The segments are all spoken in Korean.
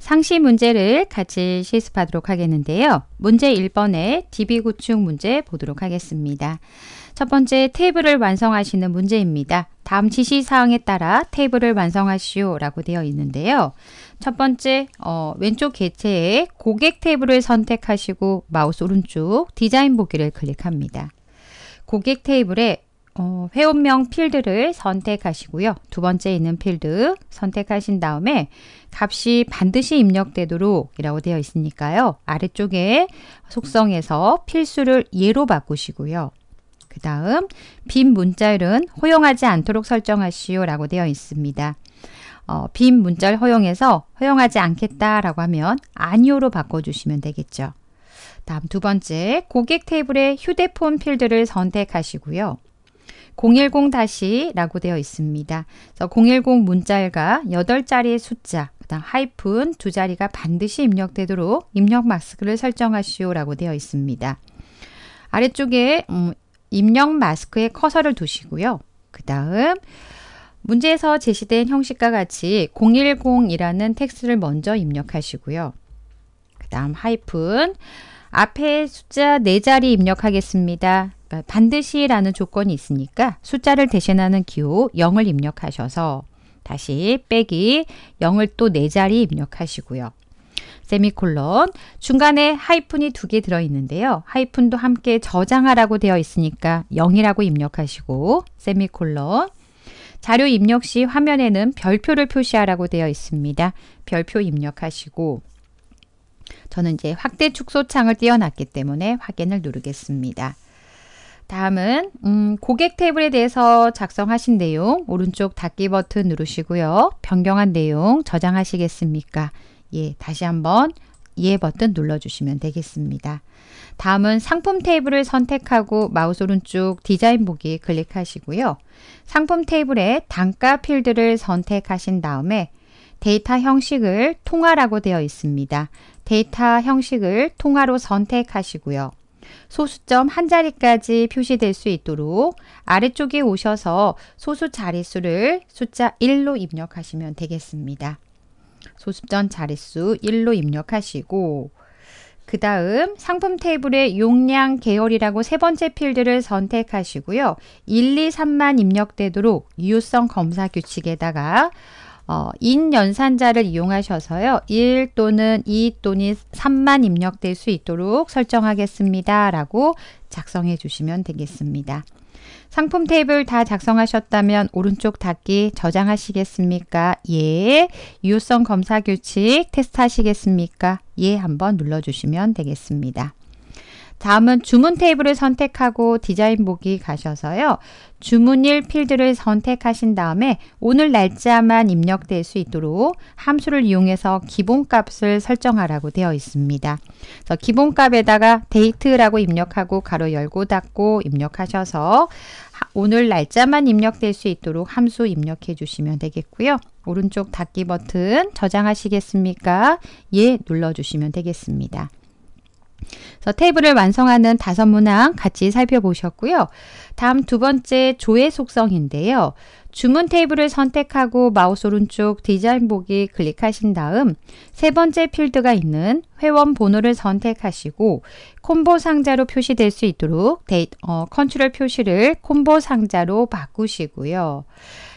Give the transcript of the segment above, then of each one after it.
상시 문제를 같이 실습하도록 하겠는데요. 문제 1번의 DB 구축 문제 보도록 하겠습니다. 첫 번째 테이블을 완성하시는 문제입니다. 다음 지시사항에 따라 테이블을 완성하시오 라고 되어 있는데요. 첫 번째 어, 왼쪽 개체에 고객 테이블을 선택하시고 마우스 오른쪽 디자인 보기를 클릭합니다. 고객 테이블에 어, 회원명 필드를 선택하시고요. 두 번째 있는 필드 선택하신 다음에 값이 반드시 입력되도록 이라고 되어 있으니까요. 아래쪽에 속성에서 필수를 예로 바꾸시고요. 그 다음 빈 문자열은 허용하지 않도록 설정하시오 라고 되어 있습니다. 어, 빈 문자열 허용해서 허용하지 않겠다라고 하면 아니오로 바꿔주시면 되겠죠. 다음 두 번째 고객 테이블의 휴대폰 필드를 선택하시고요. 010-라고 되어 있습니다. 010 문자열과 8자리의 숫자, 그다음 하이픈 두 자리가 반드시 입력되도록 입력 마스크를 설정하시오라고 되어 있습니다. 아래쪽에 음, 입력 마스크에 커서를 두시고요. 그 다음 문제에서 제시된 형식과 같이 010이라는 텍스트를 먼저 입력하시고요. 그 다음 하이픈 앞에 숫자 4자리 입력하겠습니다. 그러니까 반드시라는 조건이 있으니까 숫자를 대신하는 기호 0을 입력하셔서 다시 빼기 0을 또 4자리 입력하시고요. 세미콜론 중간에 하이픈이 두 개 들어있는데요. 하이픈도 함께 저장하라고 되어 있으니까 0이라고 입력하시고 세미콜론 자료 입력 시 화면에는 별표를 표시하라고 되어 있습니다. 별표 입력하시고 저는 이제 확대 축소 창을 띄워놨기 때문에 확인을 누르겠습니다. 다음은 음, 고객 테이블에 대해서 작성하신 내용 오른쪽 닫기 버튼 누르시고요. 변경한 내용 저장하시겠습니까? 예, 다시 한번 예 버튼 눌러주시면 되겠습니다. 다음은 상품 테이블을 선택하고 마우스 오른쪽 디자인 보기 클릭하시고요. 상품 테이블에 단가 필드를 선택하신 다음에 데이터 형식을 통화라고 되어 있습니다. 데이터 형식을 통화로 선택하시고요. 소수점 한 자리까지 표시될 수 있도록 아래쪽에 오셔서 소수 자릿수를 숫자 1로 입력하시면 되겠습니다. 소수점 자릿수 1로 입력하시고 그 다음 상품 테이블의 용량 계열이라고 세 번째 필드를 선택하시고요. 1, 2, 3만 입력되도록 유효성 검사 규칙에다가 어, 인 연산자를 이용하셔서요. 1 또는 2 또는 3만 입력될 수 있도록 설정하겠습니다. 라고 작성해 주시면 되겠습니다. 상품 테이블 다 작성하셨다면 오른쪽 닫기 저장하시겠습니까? 예. 유효성 검사 규칙 테스트 하시겠습니까? 예 한번 눌러주시면 되겠습니다. 다음은 주문 테이블을 선택하고 디자인 보기 가셔서요. 주문일 필드를 선택하신 다음에 오늘 날짜만 입력될 수 있도록 함수를 이용해서 기본값을 설정하라고 되어 있습니다. 그래서 기본값에다가 데이트라고 입력하고 가로 열고 닫고 입력하셔서 오늘 날짜만 입력될 수 있도록 함수 입력해 주시면 되겠고요. 오른쪽 닫기 버튼 저장하시겠습니까? 예 눌러주시면 되겠습니다. 그래서 테이블을 완성하는 다섯 문항 같이 살펴보셨고요. 다음 두 번째 조회 속성인데요. 주문 테이블을 선택하고 마우스 오른쪽 디자인 보기 클릭하신 다음 세 번째 필드가 있는 회원 번호를 선택하시고 콤보 상자로 표시될 수 있도록 데이, 어, 컨트롤 표시를 콤보 상자로 바꾸시고요.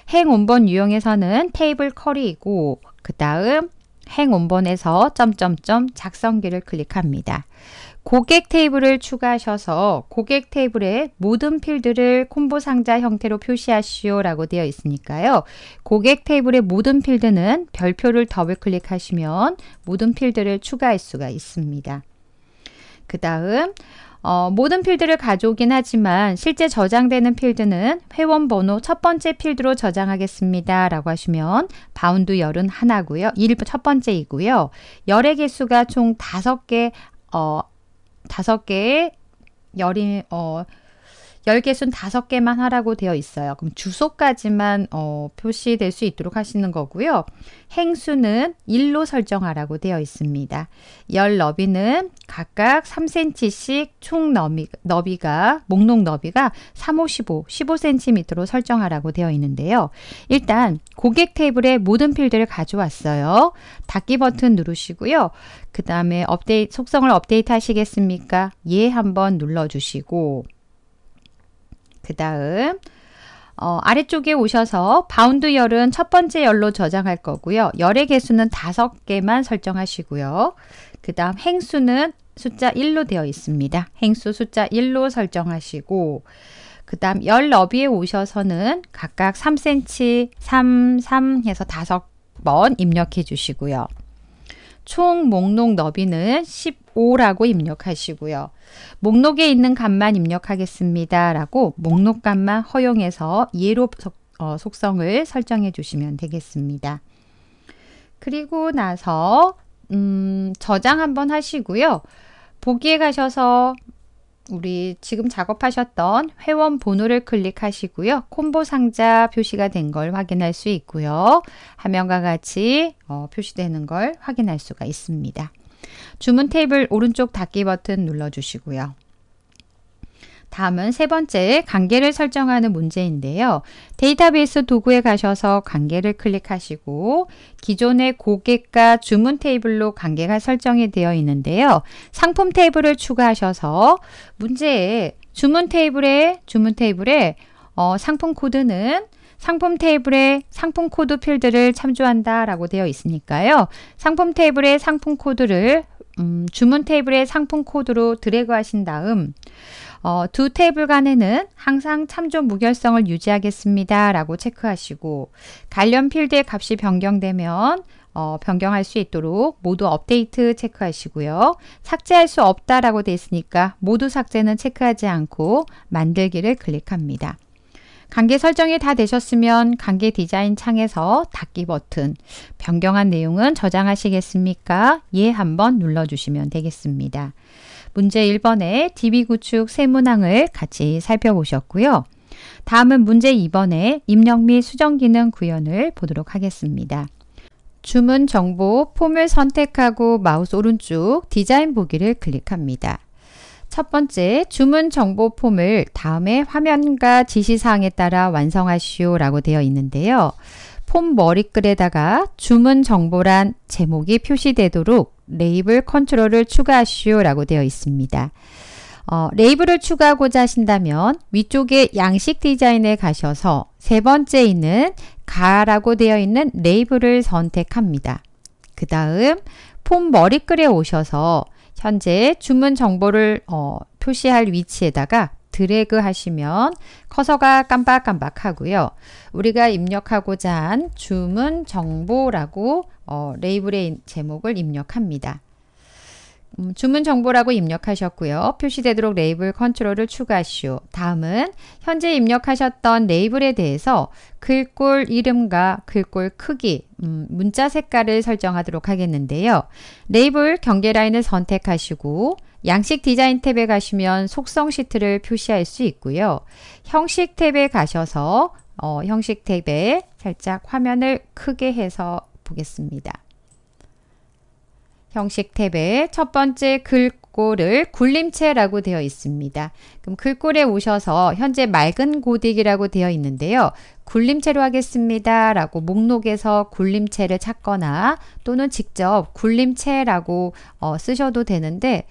행 원본 유형에서는 테이블 커리이고 그 다음 행 원본에서 점점점 작성기를 클릭합니다. 고객 테이블을 추가하셔서 고객 테이블에 모든 필드를 콤보 상자 형태로 표시하시오 라고 되어 있으니까요. 고객 테이블의 모든 필드는 별표를 더블 클릭하시면 모든 필드를 추가할 수가 있습니다. 그 다음 어, 모든 필드를 가져오긴 하지만 실제 저장되는 필드는 회원 번호 첫 번째 필드로 저장하겠습니다. 라고 하시면 바운드 열은 하나고요. 1첫 번째이고요. 열의 개수가 총 다섯 개, 어, 다섯 개의 열이, 어, 10개 순 5개만 하라고 되어 있어요. 그럼 주소까지만 어, 표시될 수 있도록 하시는 거고요. 행수는 1로 설정하라고 되어 있습니다. 열 너비는 각각 3cm씩 총 너비, 너비가 목록 너비가 3, 5, 5 15cm로 설정하라고 되어 있는데요. 일단 고객 테이블에 모든 필드를 가져왔어요. 닫기 버튼 누르시고요. 그 다음에 업데이트 속성을 업데이트 하시겠습니까? 예 한번 눌러주시고 그 다음 어, 아래쪽에 오셔서 바운드 열은 첫 번째 열로 저장할 거고요. 열의 개수는 다섯 개만 설정하시고요. 그 다음 행수는 숫자 1로 되어 있습니다. 행수 숫자 1로 설정하시고 그 다음 열 너비에 오셔서는 각각 3cm, 3, 3 해서 5번 입력해 주시고요. 총 목록 너비는 15라고 입력하시고요. 목록에 있는 값만 입력하겠습니다. 라고 목록 값만 허용해서 예로 어, 속성을 설정해 주시면 되겠습니다. 그리고 나서 음, 저장 한번 하시고요. 보기에 가셔서 우리 지금 작업하셨던 회원 번호를 클릭하시고요. 콤보 상자 표시가 된 걸 확인할 수 있고요. 화면과 같이 어, 표시되는 걸 확인할 수가 있습니다. 주문 테이블 오른쪽 닫기 버튼 눌러주시고요. 다음은 세 번째 관계를 설정하는 문제인데요. 데이터베이스 도구에 가셔서 관계를 클릭하시고 기존의 고객과 주문 테이블로 관계가 설정이 되어 있는데요. 상품 테이블을 추가하셔서 문제에 주문 테이블에 주문 테이블에 어, 상품 코드는 상품 테이블에 상품 코드 필드를 참조한다 라고 되어 있으니까요. 상품 테이블에 상품 코드를 음, 주문 테이블의 상품 코드로 드래그 하신 다음 어, 두 테이블 간에는 항상 참조 무결성을 유지하겠습니다. 라고 체크하시고 관련 필드의 값이 변경되면 어, 변경할 수 있도록 모두 업데이트 체크하시고요. 삭제할 수 없다라고 되어 있으니까 모두 삭제는 체크하지 않고 만들기를 클릭합니다. 관계 설정이 다 되셨으면 관계 디자인 창에서 닫기 버튼, 변경한 내용은 저장하시겠습니까? 예 한번 눌러주시면 되겠습니다. 문제 1번에 DB 구축 세 문항을 같이 살펴보셨고요. 다음은 문제 2번에 입력 및 수정 기능 구현을 보도록 하겠습니다. 주문 정보 폼을 선택하고 마우스 오른쪽 디자인 보기를 클릭합니다. 첫 번째, 주문 정보 폼을 다음에 화면과 지시사항에 따라 완성하시오 라고 되어 있는데요. 폼 머리글에다가 주문 정보란 제목이 표시되도록 레이블 컨트롤을 추가하시오 라고 되어 있습니다. 어, 레이블을 추가하고자 하신다면 위쪽에 양식 디자인에 가셔서 세 번째 있는 가라고 되어 있는 레이블을 선택합니다. 그 다음 폼 머리글에 오셔서 현재 주문 정보를 어, 표시할 위치에다가 드래그 하시면 커서가 깜빡깜빡 하고요. 우리가 입력하고자 한 주문 정보라고 어, 레이블의 제목을 입력합니다. 음, 주문 정보라고 입력하셨고요. 표시되도록 레이블 컨트롤을 추가하시오. 다음은 현재 입력하셨던 레이블에 대해서 글꼴 이름과 글꼴 크기, 음, 문자 색깔을 설정하도록 하겠는데요. 레이블 경계 라인을 선택하시고 양식 디자인 탭에 가시면 속성 시트를 표시할 수 있고요. 형식 탭에 가셔서 어, 형식 탭에 살짝 화면을 크게 해서 보겠습니다. 형식 탭에 첫 번째 글꼴을 굴림체라고 되어 있습니다. 그럼 글꼴에 오셔서 현재 맑은 고딕이라고 되어 있는데요. 굴림체로 하겠습니다. 라고 목록에서 굴림체를 찾거나 또는 직접 굴림체라고 어, 쓰셔도 되는데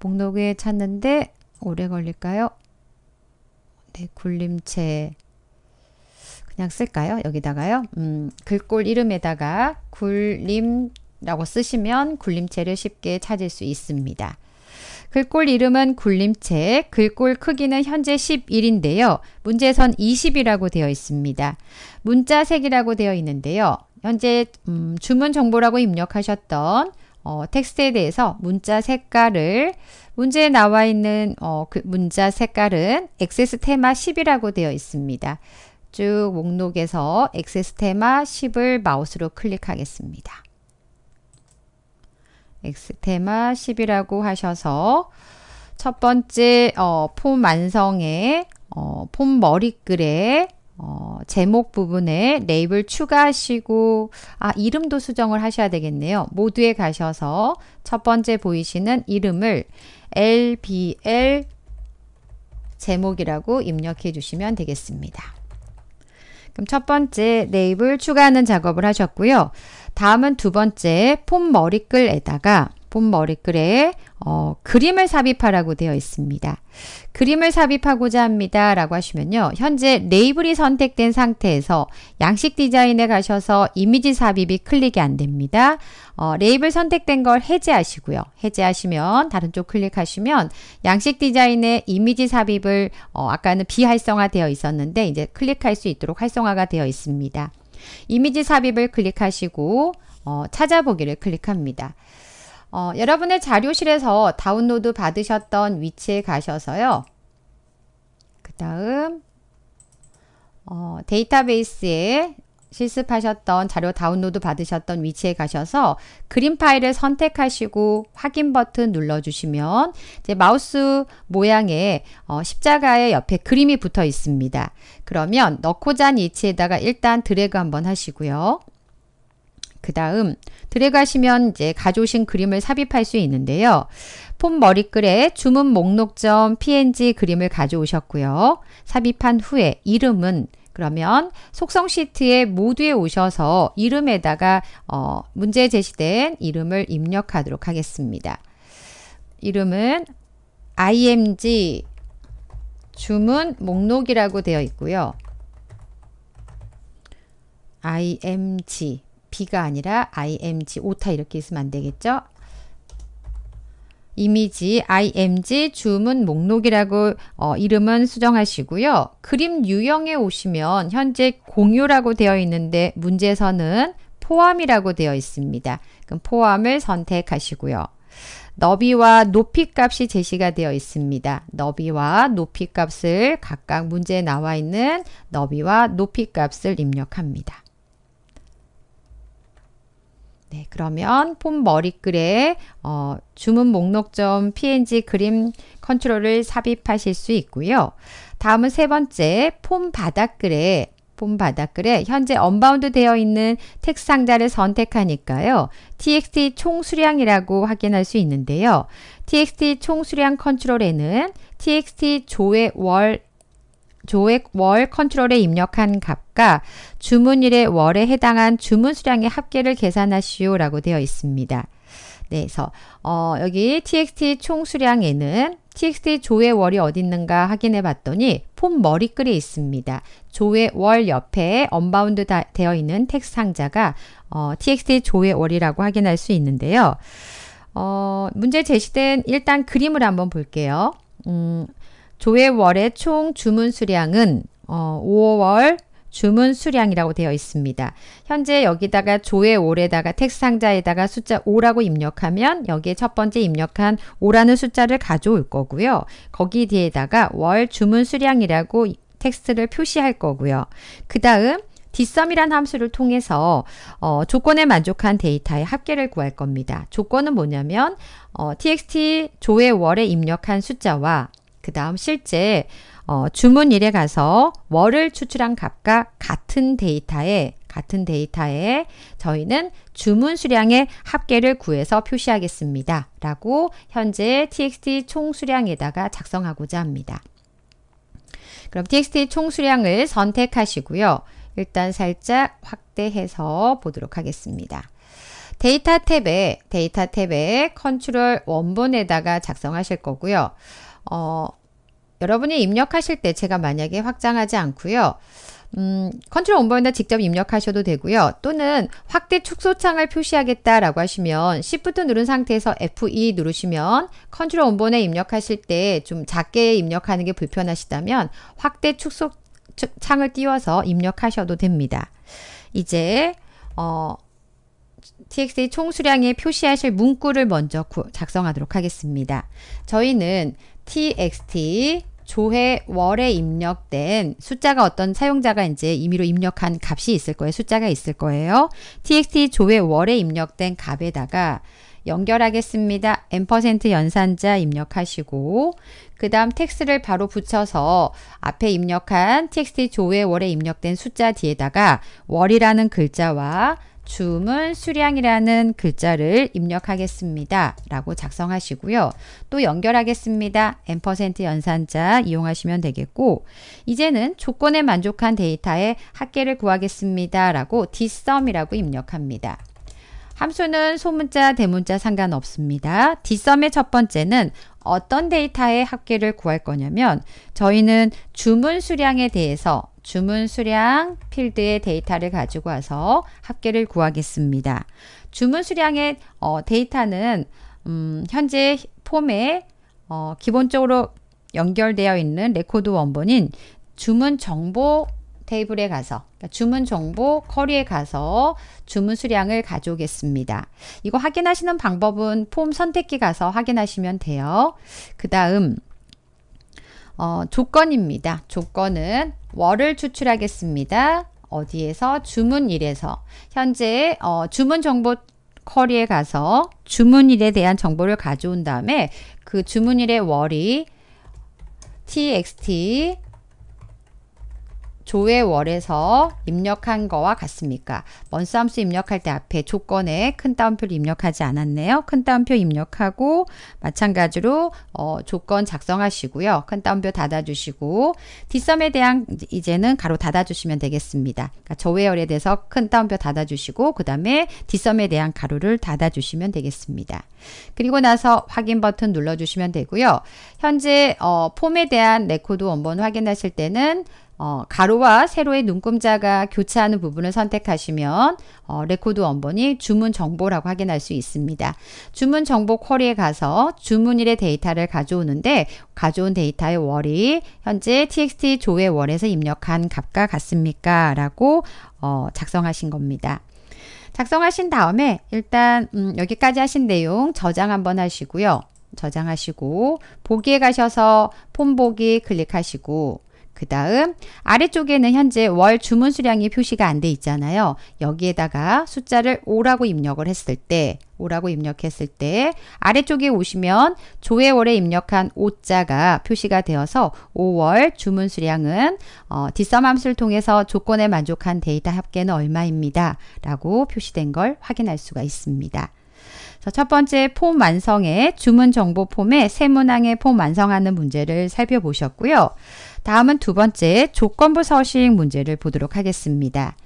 목록에 찾는데 오래 걸릴까요? 네, 굴림체 그냥 쓸까요? 여기다가요. 음, 글꼴 이름에다가 굴림 라고 쓰시면 굴림체를 쉽게 찾을 수 있습니다. 글꼴 이름은 굴림책, 글꼴 크기는 현재 11인데요. 문제선 20이라고 되어 있습니다. 문자색이라고 되어 있는데요. 현재 음, 주문 정보라고 입력하셨던 어, 텍스트에 대해서 문자 색깔을 문제에 나와 있는 어, 그 문자 색깔은 액세스 테마 10이라고 되어 있습니다. 쭉 목록에서 액세스 테마 10을 마우스로 클릭하겠습니다. 엑스테마 10이라고 하셔서 첫 번째 어, 폼 완성에 어, 폼 머리글에 어, 제목 부분에 레이블 추가하시고 아 이름도 수정을 하셔야 되겠네요. 모두에 가셔서 첫 번째 보이시는 이름을 LBL 제목이라고 입력해 주시면 되겠습니다. 그럼 첫 번째 레이블 추가하는 작업을 하셨고요. 다음은 두 번째 폼 머리글에다가 폼 머리글에 어, 그림을 삽입하라고 되어 있습니다. 그림을 삽입하고자 합니다. 라고 하시면요. 현재 레이블이 선택된 상태에서 양식 디자인에 가셔서 이미지 삽입이 클릭이 안 됩니다. 어, 레이블 선택된 걸 해제하시고요. 해제하시면 다른 쪽 클릭하시면 양식 디자인의 이미지 삽입을 어, 아까는 비활성화 되어 있었는데 이제 클릭할 수 있도록 활성화가 되어 있습니다. 이미지 삽입을 클릭하시고 어, 찾아보기를 클릭합니다. 어, 여러분의 자료실에서 다운로드 받으셨던 위치에 가셔서요. 그 다음 어, 데이터베이스에 실습하셨던 자료 다운로드 받으셨던 위치에 가셔서 그림 파일을 선택하시고 확인 버튼 눌러주시면 이제 마우스 모양의 어, 십자가의 옆에 그림이 붙어 있습니다. 그러면 넣고자 한 위치에다가 일단 드래그 한번 하시고요. 그 다음 드래그 하시면 이제 가져오신 그림을 삽입할 수 있는데요. 폼 머리글에 주문 목록점 png 그림을 가져오셨고요. 삽입한 후에 이름은 그러면 속성 시트에 모두에 오셔서 이름에다가 어, 문제 제시된 이름을 입력하도록 하겠습니다. 이름은 img 주문 목록이라고 되어 있고요. img B가 아니라 IMG 오타 이렇게 있으면 안 되겠죠? 이미지, img, 주문 목록이라고 어, 이름은 수정하시고요. 그림 유형에 오시면 현재 공유라고 되어 있는데 문제선은 포함이라고 되어 있습니다. 그럼 포함을 선택하시고요. 너비와 높이 값이 제시가 되어 있습니다. 너비와 높이 값을 각각 문제에 나와 있는 너비와 높이 값을 입력합니다. 네, 그러면 폼 머리글에 어, 주문 목록점 png 그림 컨트롤을 삽입하실 수 있고요. 다음은 세 번째 폼 바닥글에 폼 바닥글에 현재 언바운드 되어 있는 텍스 상자를 선택하니까요. txt 총 수량이라고 확인할 수 있는데요. txt 총 수량 컨트롤에는 txt 조의 월 조액 월 컨트롤에 입력한 값과 주문일의 월에 해당한 주문 수량의 합계를 계산하시오라고 되어 있습니다. 네, 그래서 어, 여기 txt 총 수량에는 txt 조의 월이 어디 있는가 확인해 봤더니 폼 머리글에 있습니다. 조의 월 옆에 언바운드 다, 되어 있는 텍스 상자가 어, txt 조의 월이라고 확인할 수 있는데요. 어, 문제 제시된 일단 그림을 한번 볼게요. 음, 조회월의 총 주문 수량은 어, 5월 주문 수량이라고 되어 있습니다. 현재 여기다가 조회 월에다가 텍스 상자에다가 숫자 5라고 입력하면 여기에 첫 번째 입력한 5라는 숫자를 가져올 거고요. 거기 뒤에다가 월 주문 수량이라고 텍스트를 표시할 거고요. 그 다음 뒷섬이란 함수를 통해서 어, 조건에 만족한 데이터의 합계를 구할 겁니다. 조건은 뭐냐면 어, txt 조회 월에 입력한 숫자와 그 다음 실제 어, 주문일에 가서 월을 추출한 값과 같은 데이터에 같은 데이터에 저희는 주문 수량의 합계를 구해서 표시하겠습니다. 라고 현재 txt 총 수량에다가 작성하고자 합니다. 그럼 txt 총 수량을 선택하시고요. 일단 살짝 확대해서 보도록 하겠습니다. 데이터 탭에 데이터 탭에 컨트롤 원본에다가 작성하실 거고요. 어, 여러분이 입력하실 때 제가 만약에 확장하지 않고요. 음, 컨트롤 온보인다 직접 입력하셔도 되고요. 또는 확대 축소창을 표시하겠다라고 하시면 Shift 누른 상태에서 F2 e 누르시면 컨트롤 온본에 입력하실 때 좀 작게 입력하는 게 불편하시다면 확대 축소 창을 띄워서 입력하셔도 됩니다. 이제 어, TXT 총수량에 표시하실 문구를 먼저 작성하도록 하겠습니다. 저희는 txt 조회 월에 입력된 숫자가 어떤 사용자가 이제 임의로 입력한 값이 있을 거예요. 숫자가 있을 거예요. txt 조회 월에 입력된 값에다가 연결하겠습니다. n% 연산자 입력하시고 그 다음 텍스를 바로 붙여서 앞에 입력한 txt 조회 월에 입력된 숫자 뒤에다가 월이라는 글자와 주문 수량이라는 글자를 입력하겠습니다. 라고 작성하시고요. 또 연결하겠습니다. M% 퍼 연산자 이용하시면 되겠고 이제는 조건에 만족한 데이터에 합계를 구하겠습니다. 라고 dsum이라고 입력합니다. 함수는 소문자, 대문자 상관없습니다. dsum의 첫 번째는 어떤 데이터의 합계를 구할 거냐면 저희는 주문 수량에 대해서 주문 수량 필드의 데이터를 가지고 와서 합계를 구하겠습니다. 주문 수량의 어, 데이터는 음, 현재 폼에 어, 기본적으로 연결되어 있는 레코드 원본인 주문 정보 테이블에 가서 그러니까 주문 정보 커리에 가서 주문 수량을 가져오겠습니다. 이거 확인하시는 방법은 폼 선택기 가서 확인하시면 돼요. 그 다음 어, 조건입니다. 조건은 월을 추출하겠습니다. 어디에서? 주문일에서. 현재 어, 주문 정보 커리에 가서 주문일에 대한 정보를 가져온 다음에 그 주문일의 월이 txt 조회 월에서 입력한 거와 같습니까? 먼스함수 입력할 때 앞에 조건에 큰 따옴표를 입력하지 않았네요. 큰 따옴표 입력하고 마찬가지로 어, 조건 작성하시고요. 큰 따옴표 닫아주시고 뒷섬에 대한 이제는 가로 닫아주시면 되겠습니다. 그러니까 저의 월에 대해서 큰 따옴표 닫아주시고 그 다음에 뒷섬에 대한 가로를 닫아주시면 되겠습니다. 그리고 나서 확인 버튼 눌러주시면 되고요. 현재 어, 폼에 대한 레코드 원본 확인하실 때는 어, 가로와 세로의 눈금자가 교차하는 부분을 선택하시면 어, 레코드 원본이 주문 정보라고 확인할 수 있습니다. 주문 정보 쿼리에 가서 주문일의 데이터를 가져오는데 가져온 데이터의 월이 현재 txt 조회 월에서 입력한 값과 같습니까? 라고 어, 작성하신 겁니다. 작성하신 다음에 일단 음, 여기까지 하신 내용 저장 한번 하시고요. 저장하시고 보기에 가셔서 폼 보기 클릭하시고 그 다음 아래쪽에는 현재 월 주문 수량이 표시가 안 돼 있잖아요. 여기에다가 숫자를 5라고 입력을 했을 때 5라고 입력했을 때 아래쪽에 오시면 조회월에 입력한 5자가 표시가 되어서 5월 주문 수량은 어, 뒷서함수를 통해서 조건에 만족한 데이터 합계는 얼마입니다. 라고 표시된 걸 확인할 수가 있습니다. 첫 번째 폼 완성에 주문 정보 폼에 세 문항의 폼 완성하는 문제를 살펴보셨고요. 다음은 두 번째 조건부 서식 문제를 보도록 하겠습니다.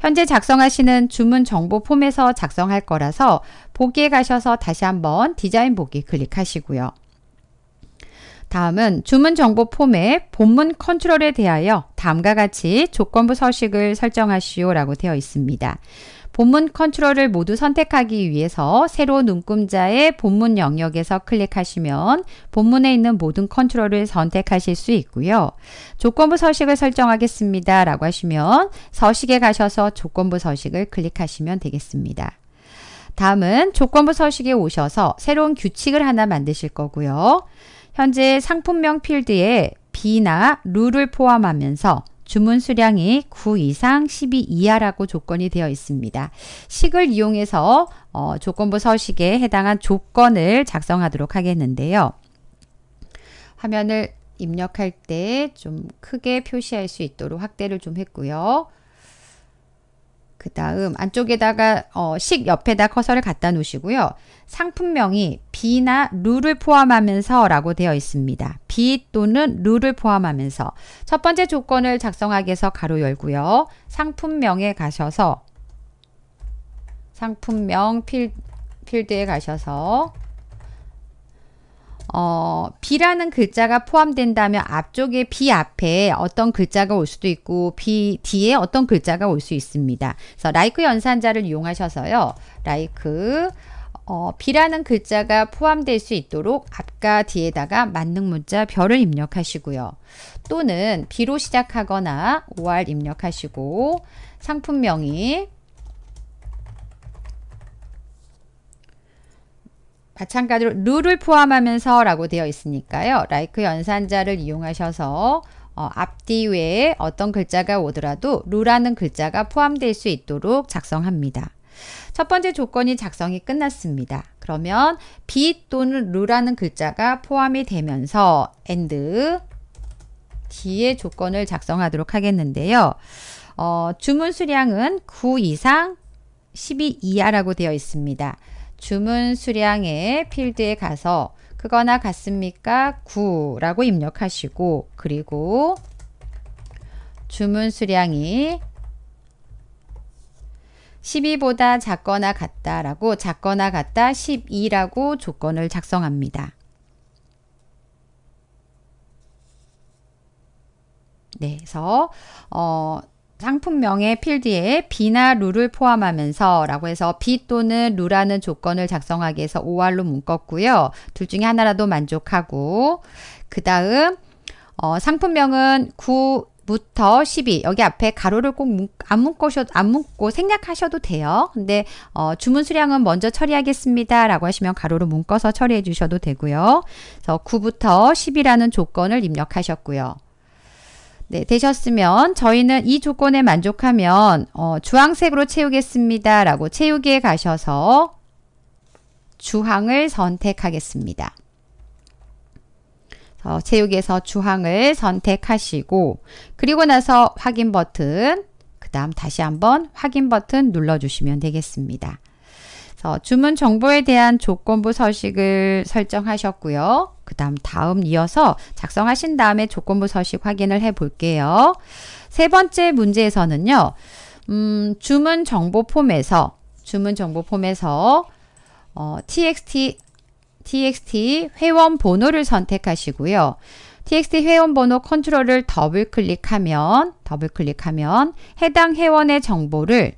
현재 작성하시는 주문 정보 폼에서 작성할 거라서 보기에 가셔서 다시 한번 디자인 보기 클릭하시고요. 다음은 주문 정보 폼의 본문 컨트롤에 대하여 다음과 같이 조건부 서식을 설정하시오 라고 되어 있습니다. 본문 컨트롤을 모두 선택하기 위해서 새로 눈금자의 본문 영역에서 클릭하시면 본문에 있는 모든 컨트롤을 선택하실 수 있고요. 조건부 서식을 설정하겠습니다. 라고 하시면 서식에 가셔서 조건부 서식을 클릭하시면 되겠습니다. 다음은 조건부 서식에 오셔서 새로운 규칙을 하나 만드실 거고요. 현재 상품명 필드에 B나 룰을 포함하면서 주문 수량이 9 이상 12 이하라고 조건이 되어 있습니다. 식을 이용해서 어, 조건부 서식에 해당한 조건을 작성하도록 하겠는데요. 화면을 입력할 때 좀 크게 표시할 수 있도록 확대를 좀 했고요. 그 다음 안쪽에다가 어, 식 옆에다 커서를 갖다 놓으시고요. 상품명이 비나 룰을 포함하면서 라고 되어 있습니다. 비 또는 룰을 포함하면서 첫 번째 조건을 작성하기 위해서 가로 열고요. 상품명에 가셔서 상품명 필, 필드에 가셔서 어, B라는 글자가 포함된다면 앞쪽에 B 앞에 어떤 글자가 올 수도 있고 B 뒤에 어떤 글자가 올 수 있습니다. 그래서 like 연산자를 이용하셔서요. like, 어, B라는 글자가 포함될 수 있도록 앞과 뒤에다가 만능 문자 별을 입력하시고요. 또는 B로 시작하거나 OR 입력하시고 상품명이 마찬가지로 룰을 포함하면서 라고 되어 있으니까요. like 연산자를 이용하셔서 어, 앞뒤 외에 어떤 글자가 오더라도 루라는 글자가 포함될 수 있도록 작성합니다. 첫 번째 조건이 작성이 끝났습니다. 그러면 B 또는 루라는 글자가 포함이 되면서 and D의 조건을 작성하도록 하겠는데요. 어, 주문 수량은 9 이상 12 이하라고 되어 있습니다. 주문 수량의 필드에 가서 그거나 같습니까? 9라고 입력하시고 그리고 주문 수량이 12보다 작거나 같다라고 작거나 같다 12라고 조건을 작성합니다. 네, 그래서 어, 상품명의 필드에 B나 룰을 포함하면서 라고 해서 B 또는 룰라는 조건을 작성하기 위해서 OR로 묶었고요. 둘 중에 하나라도 만족하고 그 다음 어, 상품명은 9, 부터 12 여기 앞에 가로를 꼭 안 묶으셔도 안 묶고 생략하셔도 돼요. 근데 어, 주문 수량은 먼저 처리하겠습니다. 라고 하시면 가로로 묶어서 처리해 주셔도 되고요. 그래서 9부터 10이라는 조건을 입력하셨고요. 네, 되셨으면 저희는 이 조건에 만족하면 어, 주황색으로 채우겠습니다. 라고 채우기에 가셔서 주황을 선택하겠습니다. 어, 채우기에서 주황을 선택하시고 그리고 나서 확인 버튼 그 다음 다시 한번 확인 버튼 눌러주시면 되겠습니다. 어, 주문 정보에 대한 조건부 서식을 설정하셨고요. 그 다음 다음 이어서 작성하신 다음에 조건부 서식 확인을 해 볼게요. 세 번째 문제에서는요. 음, 주문 정보 폼에서 주문 정보 폼에서 어, txt txt 회원 번호를 선택하시고요. txt 회원 번호 컨트롤을 더블 클릭하면 더블 클릭하면 해당 회원의 정보를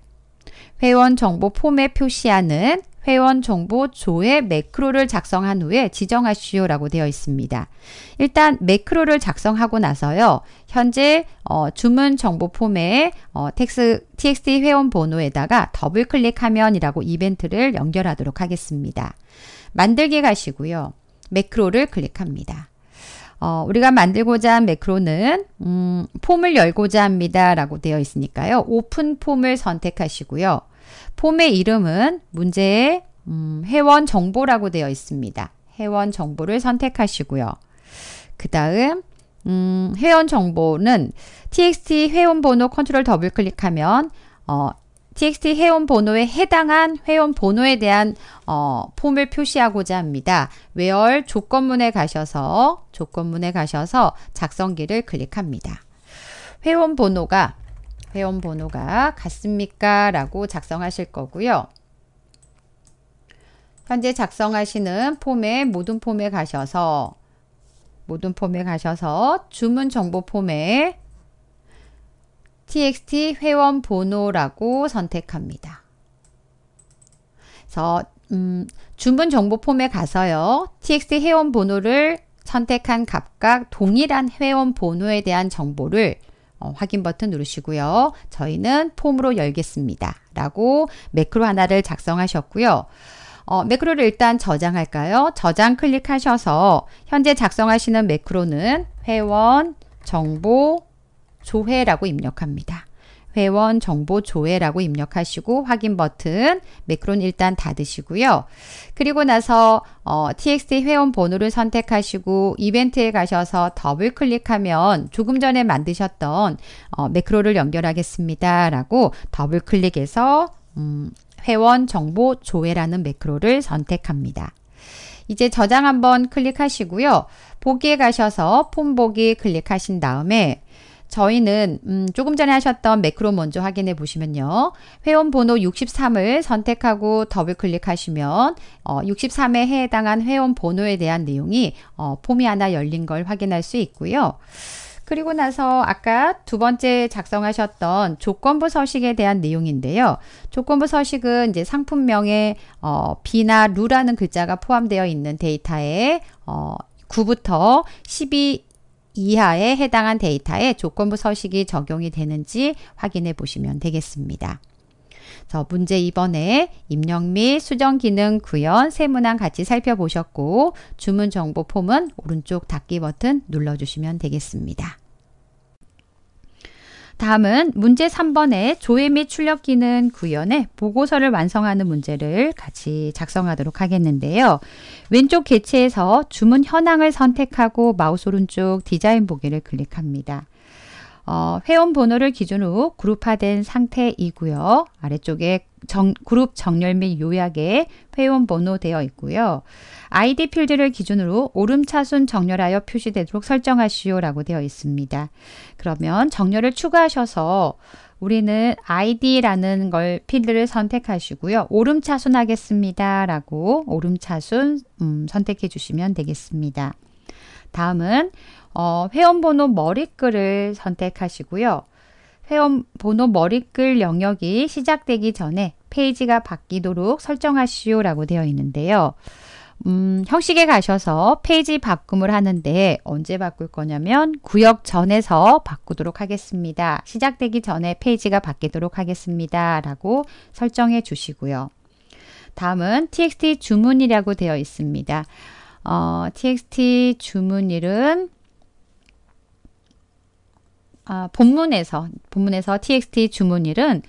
회원 정보 폼에 표시하는 회원 정보 조회 매크로를 작성한 후에 지정하시오라고 되어 있습니다. 일단 매크로를 작성하고 나서요. 현재 어, 주문 정보 폼에 어, txt 회원 번호에다가 더블 클릭하면이라고 이벤트를 연결하도록 하겠습니다. 만들기 가시고요. 매크로를 클릭합니다. 어, 우리가 만들고자 한 매크로는 음, 폼을 열고자 합니다 라고 되어 있으니까요. 오픈 폼을 선택하시고요. 폼의 이름은 문제의 음, 회원 정보라고 되어 있습니다. 회원 정보를 선택하시고요. 그 다음 음, 회원 정보는 txt 회원번호 컨트롤 더블 클릭하면 어, txt 회원 번호에 해당한 회원 번호에 대한 어, 폼을 표시하고자 합니다. w h 조건문에 가셔서 조건문에 가셔서 작성기를 클릭합니다. 회원 번호가 회원 번호가 같습니까? 라고 작성하실 거고요. 현재 작성하시는 폼에 모든 폼에 가셔서 모든 폼에 가셔서 주문 정보 폼에 txt 회원 번호라고 선택합니다. 그래서 음, 주문 정보 폼에 가서요. txt 회원 번호를 선택한 각각 동일한 회원 번호에 대한 정보를 어, 확인 버튼 누르시고요. 저희는 폼으로 열겠습니다. 라고 매크로 하나를 작성하셨고요. 어, 매크로를 일단 저장할까요? 저장 클릭하셔서 현재 작성하시는 매크로는 회원 정보 조회라고 입력합니다. 회원 정보 조회라고 입력하시고 확인 버튼 매크론 일단 닫으시고요. 그리고 나서 어, txt 회원 번호를 선택하시고 이벤트에 가셔서 더블 클릭하면 조금 전에 만드셨던 어, 매크로를 연결하겠습니다. 라고 더블 클릭해서 음, 회원 정보 조회라는 매크로를 선택합니다. 이제 저장 한번 클릭하시고요. 보기에 가셔서 폼 보기 클릭하신 다음에 저희는 음, 조금 전에 하셨던 매크로 먼저 확인해 보시면요. 회원 번호 63을 선택하고 더블 클릭하시면 어, 63에 해당한 회원 번호에 대한 내용이 어, 폼이 하나 열린 걸 확인할 수 있고요. 그리고 나서 아까 두 번째 작성하셨던 조건부 서식에 대한 내용인데요. 조건부 서식은 이제 상품명에 어, B나 루라는 글자가 포함되어 있는 데이터에 어, 9부터 12, 이하에 해당한 데이터에 조건부 서식이 적용이 되는지 확인해 보시면 되겠습니다. 자, 문제 2번에 입력 및 수정 기능 구현 세문항 같이 살펴보셨고 주문 정보 폼은 오른쪽 닫기 버튼 눌러주시면 되겠습니다. 다음은 문제 3번의 조회 및 출력기능 구현에 보고서를 완성하는 문제를 같이 작성하도록 하겠는데요. 왼쪽 개체에서 주문 현황을 선택하고 마우스 오른쪽 디자인 보기를 클릭합니다. 어, 회원 번호를 기준으로 그룹화된 상태이고요. 아래쪽에 정, 그룹 정렬 및 요약에 회원 번호 되어 있고요. 아이디 필드를 기준으로 오름차순 정렬하여 표시되도록 설정하시오라고 되어 있습니다. 그러면 정렬을 추가하셔서 우리는 아이디라는 걸 필드를 선택하시고요. 오름차순 하겠습니다. 라고 오름차순 음, 선택해 주시면 되겠습니다. 다음은 어, 회원번호 머리글을 선택하시고요. 회원번호 머리글 영역이 시작되기 전에 페이지가 바뀌도록 설정하시오 라고 되어 있는데요. 음, 형식에 가셔서 페이지 바꿈을 하는데 언제 바꿀 거냐면 구역 전에서 바꾸도록 하겠습니다. 시작되기 전에 페이지가 바뀌도록 하겠습니다. 라고 설정해 주시고요. 다음은 txt 주문이라고 되어 있습니다. 어, txt 주문일은 아, 본문에서 본문에서 txt 주문일은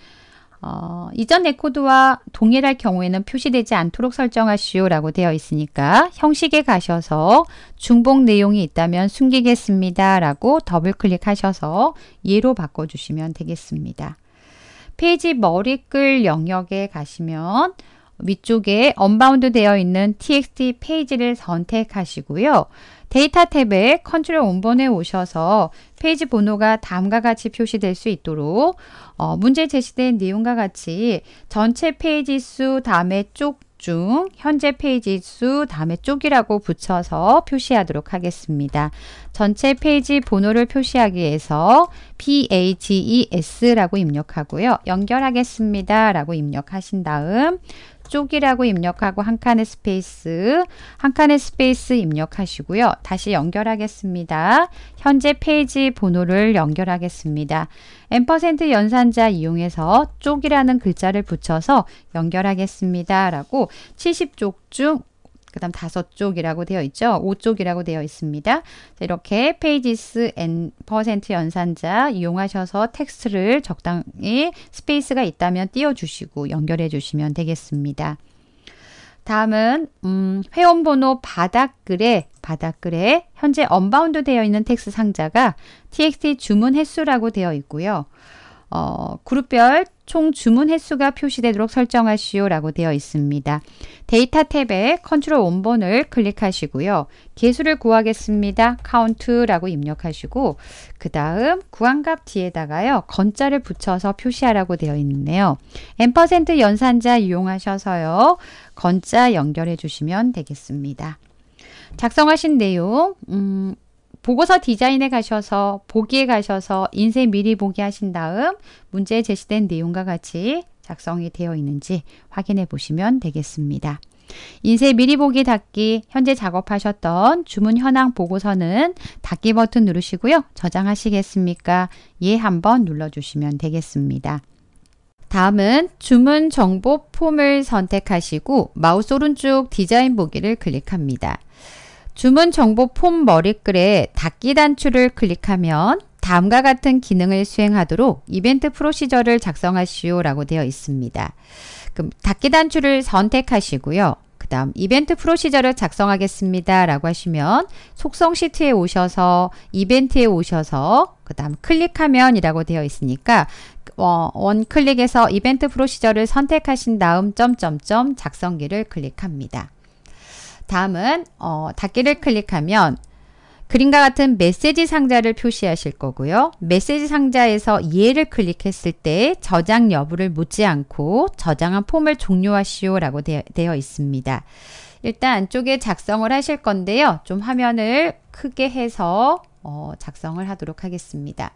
어, 이전 내 코드와 동일할 경우에는 표시되지 않도록 설정하시오라고 되어 있으니까 형식에 가셔서 중복 내용이 있다면 숨기겠습니다라고 더블 클릭하셔서 예로 바꿔주시면 되겠습니다. 페이지 머리글 영역에 가시면 위쪽에 언바운드 되어 있는 txt 페이지를 선택하시고요. 데이터 탭에 컨트롤 원본에 오셔서 페이지 번호가 다음과 같이 표시될 수 있도록 어, 문제 제시된 내용과 같이 전체 페이지 수 다음에 쪽 중, 현재 페이지 수 다음에 쪽이라고 붙여서 표시하도록 하겠습니다. 전체 페이지 번호를 표시하기 위해서 PAGES라고 입력하고요. 연결하겠습니다. 라고 입력하신 다음 쪽이라고 입력하고 한 칸의 스페이스, 한 칸의 스페이스 입력하시고요. 다시 연결하겠습니다. 현재 페이지 번호를 연결하겠습니다. 앰퍼 연산자 이용해서 쪽이라는 글자를 붙여서 연결하겠습니다. 라고 70쪽 중그 다음 다섯 쪽이라고 되어 있죠. 5쪽이라고 되어 있습니다. 이렇게 페이지스 n 퍼센트 연산자 이용하셔서 텍스트를 적당히 스페이스가 있다면 띄워주시고 연결해 주시면 되겠습니다. 다음은 음, 회원번호 바닥글에 바닥글에 현재 언바운드 되어 있는 텍스트 상자가 txt 주문 횟수라고 되어 있고요. 어, 그룹별 총 주문 횟수가 표시되도록 설정하시오라고 되어 있습니다. 데이터 탭에 컨트롤 원본을 클릭하시고요. 개수를 구하겠습니다. 카운트라고 입력하시고 그 다음 구한값 뒤에다가요. 건자를 붙여서 표시하라고 되어 있네요. n% 연산자 이용하셔서요. 건자 연결해 주시면 되겠습니다. 작성하신 내용 음, 보고서 디자인에 가셔서 보기에 가셔서 인쇄 미리 보기 하신 다음 문제에 제시된 내용과 같이 작성이 되어 있는지 확인해 보시면 되겠습니다. 인쇄 미리 보기 닫기 현재 작업하셨던 주문 현황 보고서는 닫기 버튼 누르시고요. 저장하시겠습니까? 예 한번 눌러주시면 되겠습니다. 다음은 주문 정보 폼을 선택하시고 마우스 오른쪽 디자인 보기를 클릭합니다. 주문 정보 폼 머리글에 닫기 단추를 클릭하면 다음과 같은 기능을 수행하도록 이벤트 프로시저를 작성하시오 라고 되어 있습니다. 그럼 닫기 단추를 선택하시고요. 그 다음 이벤트 프로시저를 작성하겠습니다 라고 하시면 속성 시트에 오셔서 이벤트에 오셔서 그 다음 클릭하면 이라고 되어 있으니까 어, 원클릭에서 이벤트 프로시저를 선택하신 다음 점점점 작성기를 클릭합니다. 다음은 어, 닫기를 클릭하면 그림과 같은 메시지 상자를 표시하실 거고요. 메시지 상자에서 이해를 클릭했을 때 저장 여부를 묻지 않고 저장한 폼을 종료하시오 라고 되, 되어 있습니다. 일단 안쪽에 작성을 하실 건데요. 좀 화면을 크게 해서 어, 작성을 하도록 하겠습니다.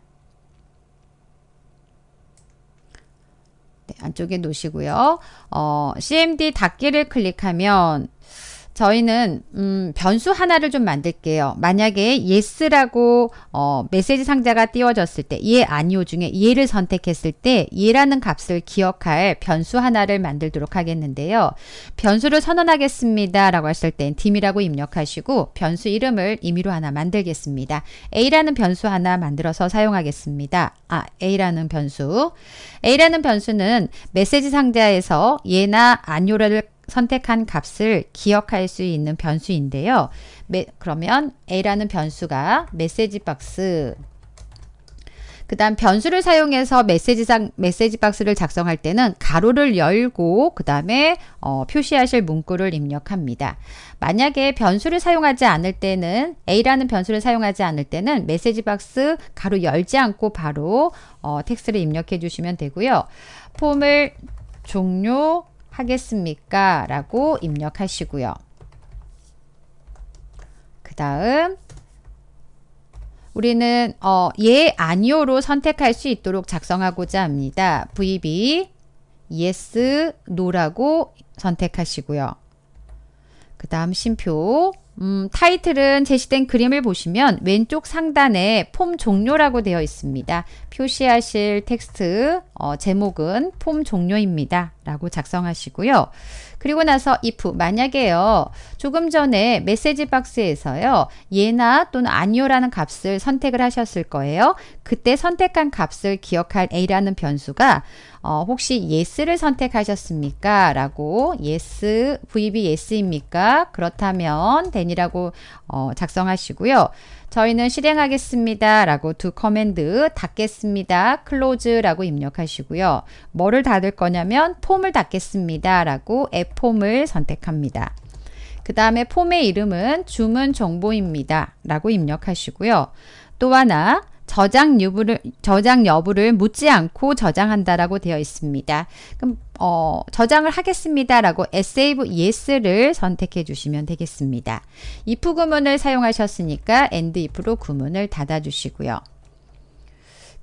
네, 안쪽에 놓으시고요. 어, CMD 닫기를 클릭하면 저희는 음, 변수 하나를 좀 만들게요. 만약에 yes라고 어, 메시지 상자가 띄워졌을 때 예, 아니오 중에 예를 선택했을 때 예라는 값을 기억할 변수 하나를 만들도록 하겠는데요. 변수를 선언하겠습니다 라고 했을 땐 팀이라고 입력하시고 변수 이름을 임의로 하나 만들겠습니다. a라는 변수 하나 만들어서 사용하겠습니다. 아, a라는 변수 a라는 변수는 메시지 상자에서 예나 아니오를 선택한 값을 기억할 수 있는 변수인데요. 매, 그러면 A라는 변수가 메시지 박스 그 다음 변수를 사용해서 메시지상, 메시지 박스를 작성할 때는 가로를 열고 그 다음에 어, 표시하실 문구를 입력합니다. 만약에 변수를 사용하지 않을 때는 A라는 변수를 사용하지 않을 때는 메시지 박스 가로 열지 않고 바로 어, 텍스트를 입력해 주시면 되고요. 폼을 종료 하겠습니까? 라고 입력하시고요. 그 다음 우리는 어, 예, 아니요로 선택할 수 있도록 작성하고자 합니다. VB yes, no라고 선택하시고요. 그 다음 심표 음, 타이틀은 제시된 그림을 보시면 왼쪽 상단에 폼 종료라고 되어 있습니다. 표시하실 텍스트 어, 제목은 폼 종료입니다. 라고 작성하시고요. 그리고 나서 if 만약에요. 조금 전에 메시지 박스에서요. 예나 또는 아니요라는 값을 선택을 하셨을 거예요. 그때 선택한 값을 기억할 a라는 변수가 어, 혹시 yes를 선택하셨습니까? 라고 yes, vb yes입니까? 그렇다면 then이라고 어, 작성하시고요. 저희는 실행하겠습니다. 라고 두 커맨드 닫겠습니다. close라고 입력하시고요. 뭐를 닫을 거냐면 폼을 닫겠습니다. 라고 앱폼을 선택합니다. 그 다음에 폼의 이름은 주문 정보입니다. 라고 입력하시고요. 또 하나 저장 여부를 저장 여부를 묻지 않고 저장한다라고 되어 있습니다. 그럼 어, 저장을 하겠습니다라고 save yes를 선택해 주시면 되겠습니다. if 구문을 사용하셨으니까 and if로 구문을 닫아 주시고요.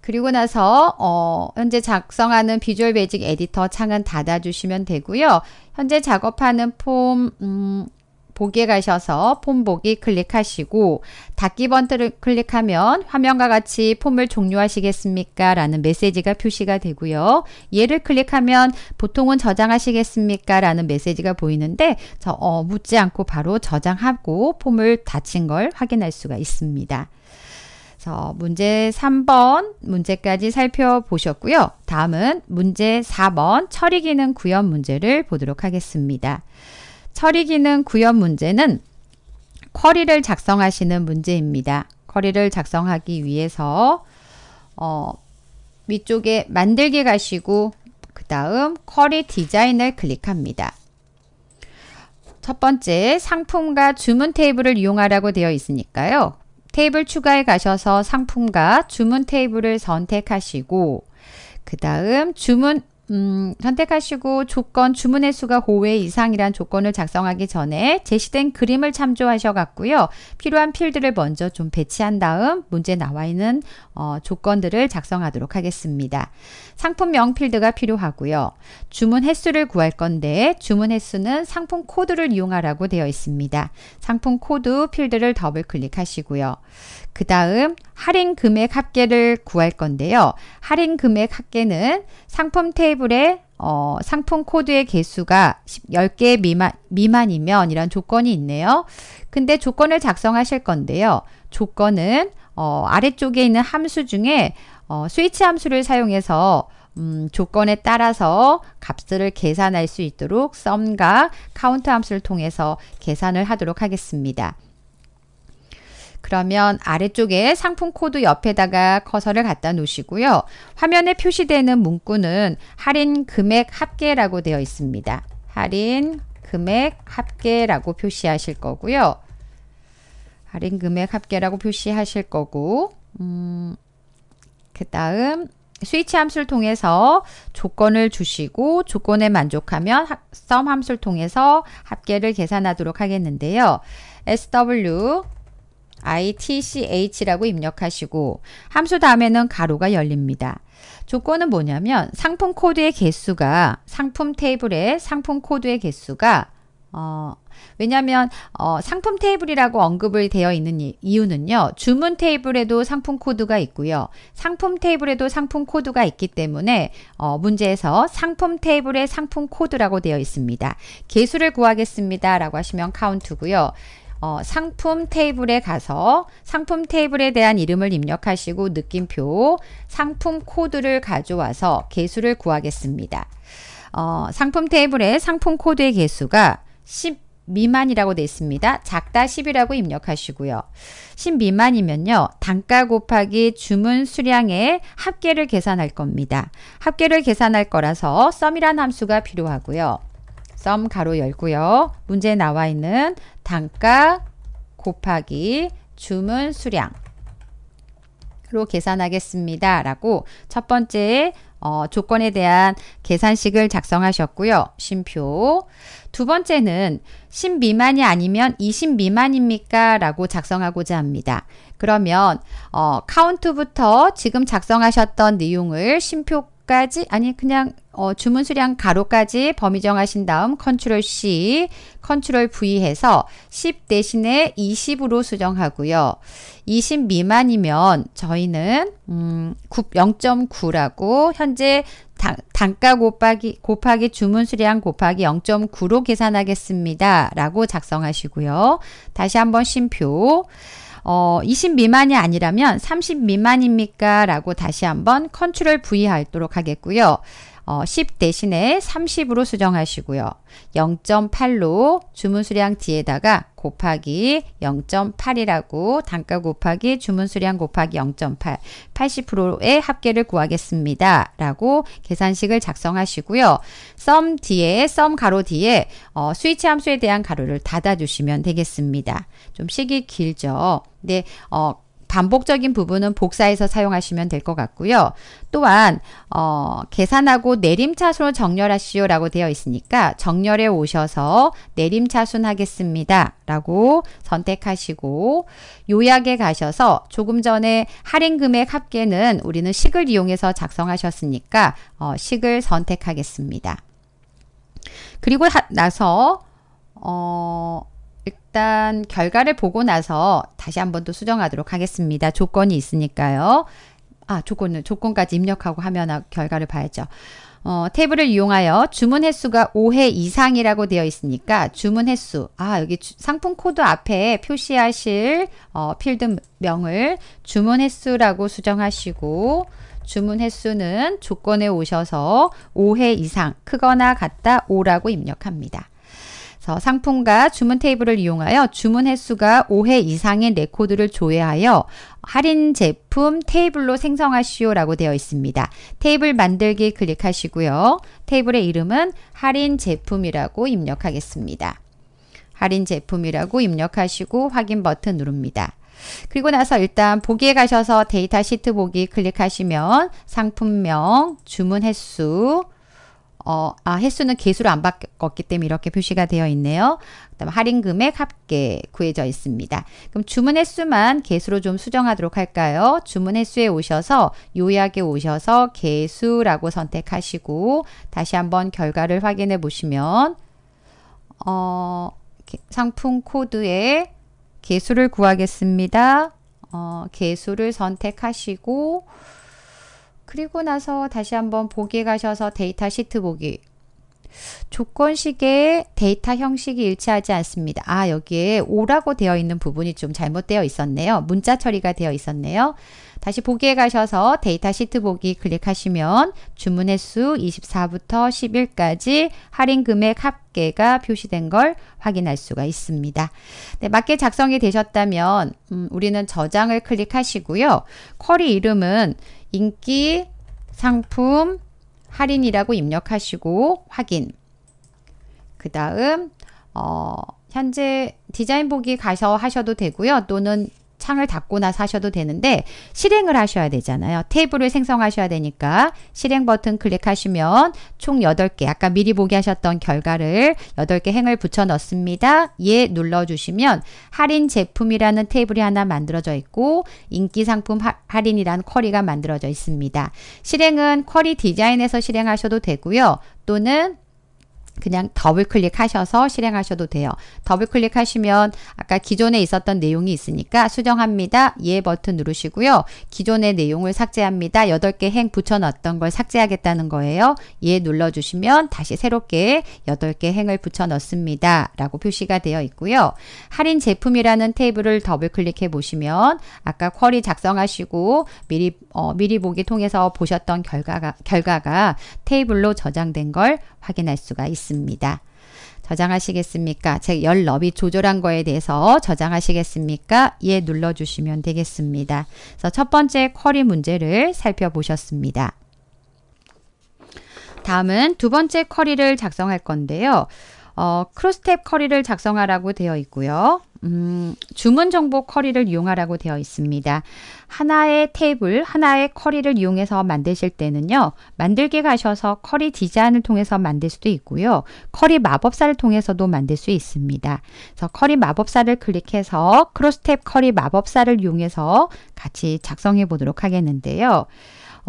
그리고 나서 어, 현재 작성하는 비주얼 베직 에디터 창은 닫아주시면 되고요. 현재 작업하는 폼 음, 보기에 가셔서 폼 보기 클릭하시고 닫기 버튼을 클릭하면 화면과 같이 폼을 종료하시겠습니까? 라는 메시지가 표시가 되고요. 얘를 클릭하면 보통은 저장하시겠습니까? 라는 메시지가 보이는데 저 어, 묻지 않고 바로 저장하고 폼을 닫힌 걸 확인할 수가 있습니다. 그래서 문제 3번 문제까지 살펴보셨고요. 다음은 문제 4번 처리 기능 구현 문제를 보도록 하겠습니다. 처리 기능 구현 문제는 쿼리를 작성하시는 문제입니다. 쿼리를 작성하기 위해서 어, 위쪽에 만들기 가시고 그 다음 쿼리 디자인을 클릭합니다. 첫 번째 상품과 주문 테이블을 이용하라고 되어 있으니까요. 테이블 추가에 가셔서 상품과 주문 테이블을 선택하시고 그 다음 주문 음, 선택하시고 조건, 주문의 수가 5회 이상이란 조건을 작성하기 전에 제시된 그림을 참조하셔갖고요. 필요한 필드를 먼저 좀 배치한 다음 문제 나와 있는 어, 조건들을 작성하도록 하겠습니다. 상품명 필드가 필요하고요. 주문 횟수를 구할 건데 주문 횟수는 상품 코드를 이용하라고 되어 있습니다. 상품 코드 필드를 더블 클릭하시고요. 그 다음 할인 금액 합계를 구할 건데요. 할인 금액 합계는 상품 테이블 테이블에 어, 상품 코드의 개수가 10개 미만, 미만이면 이런 조건이 있네요. 근데 조건을 작성하실 건데요. 조건은 어, 아래쪽에 있는 함수 중에 어, 스위치 함수를 사용해서 음, 조건에 따라서 값을 계산할 수 있도록 썸과 카운트 함수를 통해서 계산을 하도록 하겠습니다. 그러면 아래쪽에 상품 코드 옆에다가 커서를 갖다 놓으시고요. 화면에 표시되는 문구는 할인 금액 합계라고 되어 있습니다. 할인 금액 합계라고 표시하실 거고요. 할인 금액 합계라고 표시하실 거고 음, 그 다음 스위치 함수를 통해서 조건을 주시고 조건에 만족하면 썸 함수를 통해서 합계를 계산하도록 하겠는데요. SW ITCH라고 입력하시고 함수 다음에는 가로가 열립니다. 조건은 뭐냐면 상품 코드의 개수가 상품 테이블의 상품 코드의 개수가 어, 왜냐하면 어, 상품 테이블이라고 언급을 되어 있는 이유는요. 주문 테이블에도 상품 코드가 있고요. 상품 테이블에도 상품 코드가 있기 때문에 어, 문제에서 상품 테이블의 상품 코드라고 되어 있습니다. 개수를 구하겠습니다. 라고 하시면 카운트고요. 어, 상품 테이블에 가서 상품 테이블에 대한 이름을 입력하시고 느낌표 상품 코드를 가져와서 개수를 구하겠습니다. 어, 상품 테이블에 상품 코드의 개수가 10 미만이라고 되어 있습니다. 작다 10이라고 입력하시고요. 10 미만이면요. 단가 곱하기 주문 수량의 합계를 계산할 겁니다. 합계를 계산할 거라서 썸이라는 함수가 필요하고요. 썸 가로 열고요. 문제에 나와 있는 단가 곱하기 주문 수량 로 계산하겠습니다. 라고 첫 번째 어, 조건에 대한 계산식을 작성하셨고요. 심표. 두 번째는 10 미만이 아니면 20 미만입니까? 라고 작성하고자 합니다. 그러면 어, 카운트부터 지금 작성하셨던 내용을 심표 가로까지 아니 그냥 어, 주문 수량 가로까지 범위 정하신 다음 컨트롤 C, 컨트롤 V 해서 10 대신에 20으로 수정하고요. 20 미만이면 저희는 음, 0.9라고 현재 당, 단가 곱하기, 곱하기 주문 수량 곱하기 0.9로 계산하겠습니다. 라고 작성하시고요. 다시 한번 심표. 어, 20 미만이 아니라면 30 미만입니까? 라고 다시 한번 컨트롤 V 하도록 하겠고요. 어, 10 대신에 30으로 수정하시고요. 0.8로 주문 수량 뒤에다가 곱하기 0.8이라고 단가 곱하기 주문 수량 곱하기 0.8 80%의 합계를 구하겠습니다. 라고 계산식을 작성하시고요. 썸 뒤에 썸 가로 뒤에 어, 스위치 함수에 대한 가로를 닫아 주시면 되겠습니다. 좀 식이 길죠. 근어 반복적인 부분은 복사해서 사용하시면 될 것 같고요. 또한 어, 계산하고 내림차순을 정렬하시오라고 되어 있으니까 정렬에 오셔서 내림차순 하겠습니다. 라고 선택하시고 요약에 가셔서 조금 전에 할인금액 합계는 우리는 식을 이용해서 작성하셨으니까 어, 식을 선택하겠습니다. 그리고 하, 나서 어, 일단 결과를 보고 나서 다시 한 번 더 수정하도록 하겠습니다. 조건이 있으니까요. 아, 조건은 조건까지 입력하고 하면 결과를 봐야죠. 어, 탭을 이용하여 주문 횟수가 5회 이상이라고 되어 있으니까 주문 횟수, 아, 여기 주, 상품 코드 앞에 표시하실 어, 필드 명을 주문 횟수라고 수정하시고 주문 횟수는 조건에 오셔서 5회 이상 크거나 같다 5라고 입력합니다. 상품과 주문 테이블을 이용하여 주문 횟수가 5회 이상의 내 코드를 조회하여 할인 제품 테이블로 생성하시오 라고 되어 있습니다. 테이블 만들기 클릭하시고요. 테이블의 이름은 할인 제품이라고 입력하겠습니다. 할인 제품이라고 입력하시고 확인 버튼 누릅니다. 그리고 나서 일단 보기에 가셔서 데이터 시트 보기 클릭하시면 상품명, 주문 횟수, 어, 아, 횟수는 개수로 안바뀌었기 때문에 이렇게 표시가 되어 있네요. 그다음 할인 금액 합계 구해져 있습니다. 그럼 주문 횟수만 개수로 좀 수정하도록 할까요? 주문 횟수에 오셔서 요약에 오셔서 개수라고 선택하시고 다시 한번 결과를 확인해 보시면 어, 상품 코드에 개수를 구하겠습니다. 어, 개수를 선택하시고 그리고 나서 다시 한번 보기에 가셔서 데이터 시트 보기. 조건식의 데이터 형식이 일치하지 않습니다. 아, 여기에 오라고 되어 있는 부분이 좀 잘못되어 있었네요. 문자 처리가 되어 있었네요. 다시 보기에 가셔서 데이터 시트 보기 클릭하시면 주문 횟수 24부터 1 1까지 할인 금액 합계가 표시된 걸 확인할 수가 있습니다. 네, 맞게 작성이 되셨다면 음, 우리는 저장을 클릭하시고요. 쿼리 이름은 인기, 상품, 할인이라고 입력하시고 확인. 그 다음 어, 현재 디자인 보기 가서 하셔도 되고요. 또는 창을 닫고나 사셔도 되는데 실행을 하셔야 되잖아요. 테이블을 생성하셔야 되니까 실행 버튼 클릭하시면 총 8개 아까 미리 보기 하셨던 결과를 8개 행을 붙여 넣습니다. 예 눌러주시면 할인 제품이라는 테이블이 하나 만들어져 있고 인기 상품 할인이라는 쿼리가 만들어져 있습니다. 실행은 쿼리 디자인에서 실행하셔도 되고요. 또는 그냥 더블 클릭하셔서 실행하셔도 돼요. 더블 클릭하시면 아까 기존에 있었던 내용이 있으니까 수정합니다. 예 버튼 누르시고요. 기존의 내용을 삭제합니다. 8개 행 붙여넣었던 걸 삭제하겠다는 거예요. 예 눌러주시면 다시 새롭게 8개 행을 붙여넣습니다. 라고 표시가 되어 있고요. 할인 제품이라는 테이블을 더블 클릭해 보시면 아까 쿼리 작성하시고 미리 어, 미리 보기 통해서 보셨던 결과가, 결과가 테이블로 저장된 걸 확인할 수가 있습니다. 있습니다. 저장하시겠습니까? 책1너비 조절한 거에 대해서 저장하시겠습니까? 예 눌러주시면 되겠습니다. 그래서 첫 번째 쿼리 문제를 살펴보셨습니다. 다음은 두 번째 쿼리를 작성할 건데요. 어, 크로스탭 쿼리를 작성하라고 되어 있고요. 음, 주문 정보 커리를 이용하라고 되어 있습니다. 하나의 테이블, 하나의 커리를 이용해서 만드실 때는요. 만들기 가셔서 커리 디자인을 통해서 만들 수도 있고요. 커리 마법사를 통해서도 만들 수 있습니다. 그래서 커리 마법사를 클릭해서 크로스탭 커리 마법사를 이용해서 같이 작성해 보도록 하겠는데요.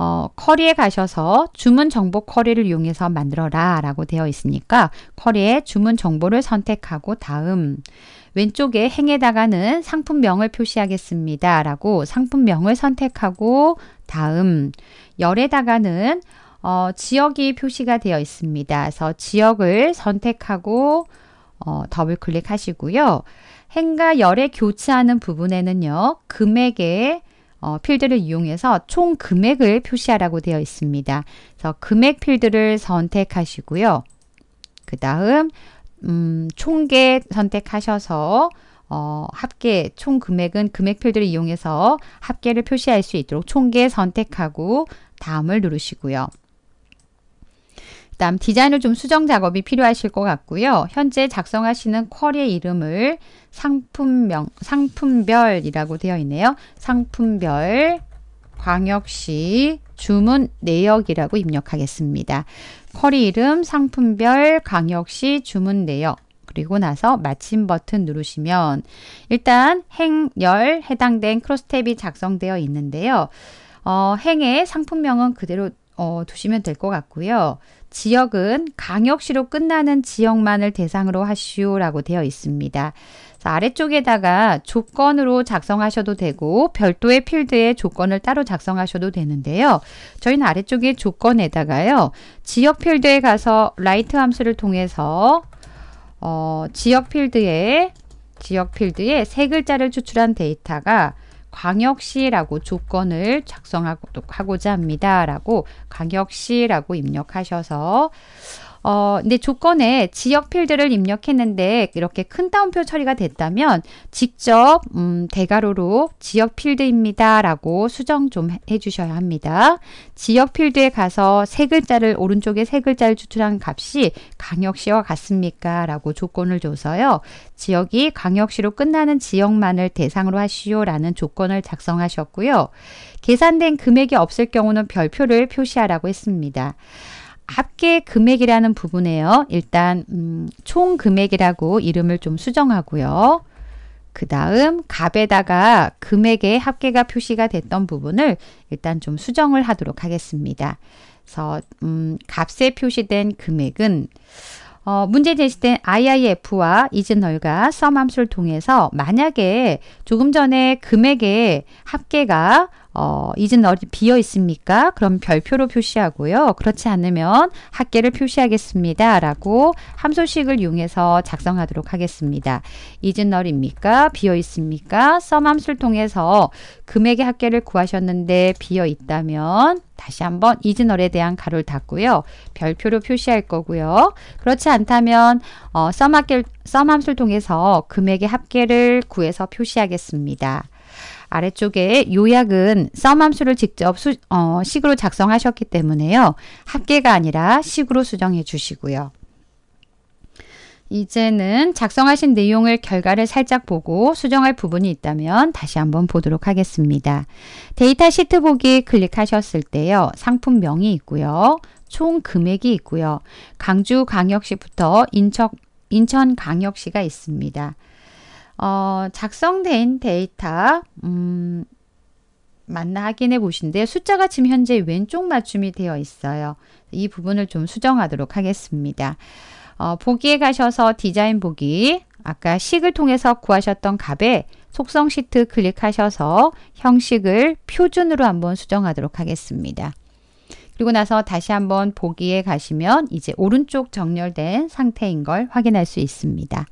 어, 커리에 가셔서 주문 정보 커리를 이용해서 만들어라 라고 되어 있으니까 커리에 주문 정보를 선택하고 다음 왼쪽에 행에다가는 상품명을 표시하겠습니다 라고 상품명을 선택하고 다음 열에다가는 어, 지역이 표시가 되어 있습니다. 그래서 지역을 선택하고 어, 더블 클릭하시고요. 행과 열의 교차하는 부분에는요. 금액에 어, 필드를 이용해서 총 금액을 표시하라고 되어 있습니다. 그래서 금액 필드를 선택하시고요. 그 다음 음, 총계 선택하셔서 어, 합계 총 금액은 금액 필드를 이용해서 합계를 표시할 수 있도록 총계 선택하고 다음을 누르시고요. 그 다음 디자인을 좀 수정 작업이 필요하실 것 같고요. 현재 작성하시는 쿼리의 이름을 상품명, 상품별이라고 되어 있네요. 상품별 광역시 주문 내역이라고 입력하겠습니다. 쿼리 이름 상품별 광역시 주문 내역 그리고 나서 마침 버튼 누르시면 일단 행 열 해당된 크로스탭이 작성되어 있는데요. 어, 행의 상품명은 그대로 어, 두시면 될 것 같고요. 지역은 강역시로 끝나는 지역만을 대상으로 하시오라고 되어 있습니다. 아래쪽에다가 조건으로 작성하셔도 되고 별도의 필드에 조건을 따로 작성하셔도 되는데요. 저희는 아래쪽에 조건에다가요. 지역 필드에 가서 라이트 함수를 통해서 어, 지역 필드에 지역 필드에 세 글자를 추출한 데이터가 광역시라고 조건을 작성하고자 합니다라고 광역시라고 입력하셔서 어, 근데 조건에 지역 필드를 입력했는데 이렇게 큰 따옴표 처리가 됐다면 직접 음, 대괄호로 지역 필드입니다. 라고 수정 좀 해주셔야 합니다. 지역 필드에 가서 세 글자를 오른쪽에 세 글자를 추출한 값이 강역시와 같습니까? 라고 조건을 줘서요. 지역이 강역시로 끝나는 지역만을 대상으로 하시오 라는 조건을 작성하셨고요. 계산된 금액이 없을 경우는 별표를 표시하라고 했습니다. 합계 금액이라는 부분에요. 일단 음, 총 금액이라고 이름을 좀 수정하고요. 그 다음 값에다가 금액의 합계가 표시가 됐던 부분을 일단 좀 수정을 하도록 하겠습니다. 그래서 음, 값에 표시된 금액은 어, 문제 제시된 IIF와 이즈널과 썸함수를 통해서 만약에 조금 전에 금액의 합계가 어, 이젠 널디 비어 있습니까? 그럼 별표로 표시하고요. 그렇지 않으면 학계를 표시하겠습니다. 라고 함수식을 이용해서 작성하도록 하겠습니다. 이젠 어입니까 비어 있습니까? 썸 함수를 통해서 금액의 학계를 구하셨는데 비어 있다면 다시 한번 이즈널에 대한 가로를 닫고요. 별표로 표시할 거고요. 그렇지 않다면 어, 썸, 합계, 썸 함수를 통해서 금액의 합계를 구해서 표시하겠습니다. 아래쪽에 요약은 썸함수를 직접 수, 어, 식으로 작성하셨기 때문에요. 합계가 아니라 식으로 수정해 주시고요. 이제는 작성하신 내용을 결과를 살짝 보고 수정할 부분이 있다면 다시 한번 보도록 하겠습니다. 데이터 시트 보기 클릭하셨을 때요. 상품명이 있고요. 총 금액이 있고요. 강주광역시부터 인천, 인천광역시가 있습니다. 어, 작성된 데이터 음, 맞나 확인해 보신데 숫자가 지금 현재 왼쪽 맞춤이 되어 있어요. 이 부분을 좀 수정하도록 하겠습니다. 어, 보기에 가셔서 디자인 보기 아까 식을 통해서 구하셨던 값에 속성 시트 클릭하셔서 형식을 표준으로 한번 수정하도록 하겠습니다. 그리고 나서 다시 한번 보기에 가시면 이제 오른쪽 정렬된 상태인 걸 확인할 수 있습니다.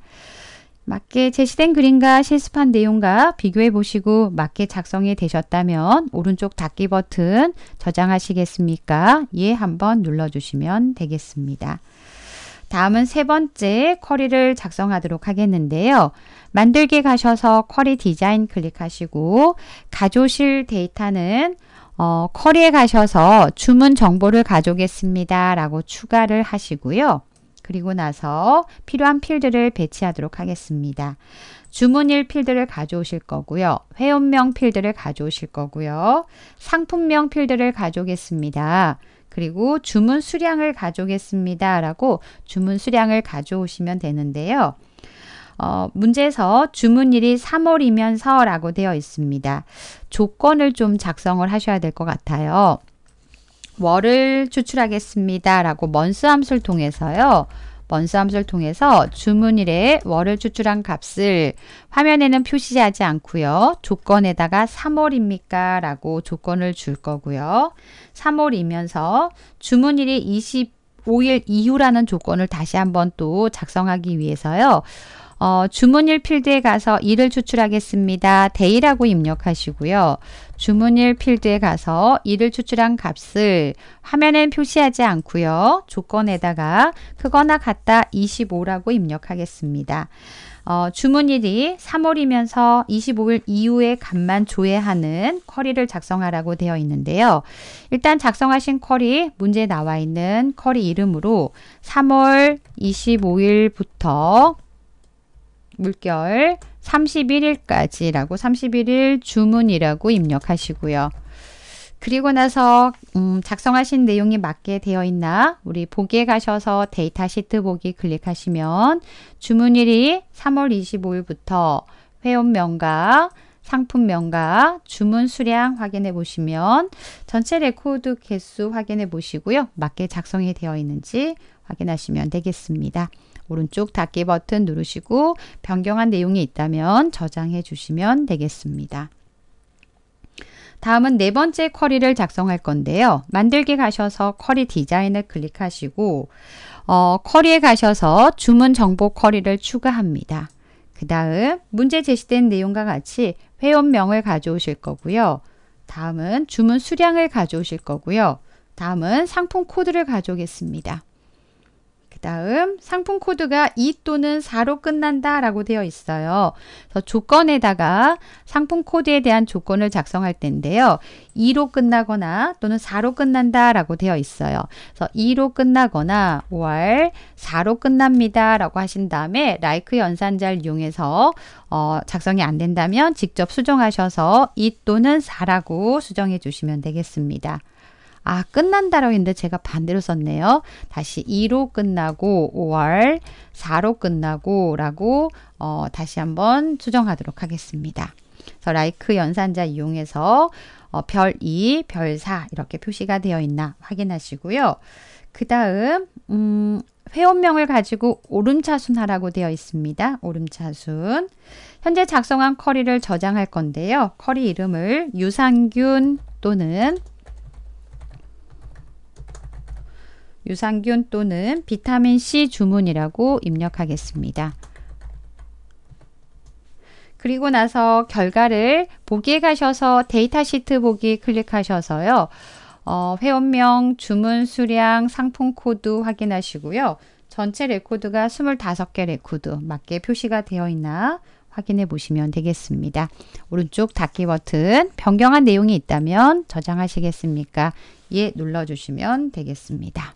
맞게 제시된 그림과 실습한 내용과 비교해 보시고 맞게 작성이 되셨다면 오른쪽 닫기 버튼 저장하시겠습니까? 예 한번 눌러주시면 되겠습니다. 다음은 세 번째 쿼리를 작성하도록 하겠는데요. 만들기 가셔서 쿼리 디자인 클릭하시고 가져오실 데이터는 어, 쿼리에 가셔서 주문 정보를 가져오겠습니다 라고 추가를 하시고요. 그리고 나서 필요한 필드를 배치하도록 하겠습니다. 주문일 필드를 가져오실 거고요. 회원명 필드를 가져오실 거고요. 상품명 필드를 가져오겠습니다. 그리고 주문 수량을 가져오겠습니다. 라고 주문 수량을 가져오시면 되는데요. 어, 문제에서 주문일이 3월이면서 라고 되어 있습니다. 조건을 좀 작성을 하셔야 될 것 같아요. 월을 추출하겠습니다. 라고 먼스 함수를 통해서요. 먼스 함수를 통해서 주문일에 월을 추출한 값을 화면에는 표시하지 않고요. 조건에다가 3월입니까? 라고 조건을 줄 거고요. 3월이면서 주문일이 25일 이후라는 조건을 다시 한번 또 작성하기 위해서요. 어, 주문일 필드에 가서 일을 추출하겠습니다. 데이라고 입력하시고요. 주문일 필드에 가서 일을 추출한 값을 화면엔 표시하지 않고요. 조건에다가 크거나 같다 25라고 입력하겠습니다. 어, 주문일이 3월이면서 25일 이후의 값만 조회하는 쿼리를 작성하라고 되어 있는데요. 일단 작성하신 쿼리, 문제에 나와 있는 쿼리 이름으로 3월 25일부터 물결 31일까지라고 31일 주문이라고 입력하시고요. 그리고 나서 음, 작성하신 내용이 맞게 되어 있나 우리 보기에 가셔서 데이터 시트 보기 클릭하시면 주문일이 3월 25일부터 회원명과 상품명과 주문 수량 확인해 보시면 전체 레코드 개수 확인해 보시고요. 맞게 작성이 되어 있는지 확인하시면 되겠습니다. 오른쪽 닫기 버튼 누르시고 변경한 내용이 있다면 저장해 주시면 되겠습니다. 다음은 네 번째 쿼리를 작성할 건데요. 만들기 가셔서 쿼리 디자인을 클릭하시고 어, 쿼리에 가셔서 주문 정보 쿼리를 추가합니다. 그 다음 문제 제시된 내용과 같이 회원명을 가져오실 거고요. 다음은 주문 수량을 가져오실 거고요. 다음은 상품 코드를 가져오겠습니다. 그 다음 상품 코드가 2 또는 4로 끝난다 라고 되어 있어요. 그래서 조건에다가 상품 코드에 대한 조건을 작성할 텐데요. 2로 끝나거나 또는 4로 끝난다 라고 되어 있어요. 그래서 2로 끝나거나 월 r 4로 끝납니다 라고 하신 다음에 like 연산자를 이용해서 어, 작성이 안 된다면 직접 수정하셔서 2 또는 4라고 수정해 주시면 되겠습니다. 아, 끝난다라고 했는데 제가 반대로 썼네요. 다시 2로 끝나고 5월, 4로 끝나고 라고 어, 다시 한번 수정하도록 하겠습니다. 그래서 라이크 연산자 이용해서 어, 별 2, 별 4 이렇게 표시가 되어 있나 확인하시고요. 그 다음 음, 회원명을 가지고 오름차순하라고 되어 있습니다. 오름차순. 현재 작성한 커리를 저장할 건데요. 커리 이름을 유산균 또는 유산균 또는 비타민C 주문이라고 입력하겠습니다. 그리고 나서 결과를 보기에 가셔서 데이터 시트 보기 클릭하셔서요. 어, 회원명, 주문 수량, 상품 코드 확인하시고요. 전체 레코드가 25개 레코드 맞게 표시가 되어 있나 확인해 보시면 되겠습니다. 오른쪽 닫기 버튼 변경한 내용이 있다면 저장하시겠습니까? 예 눌러주시면 되겠습니다.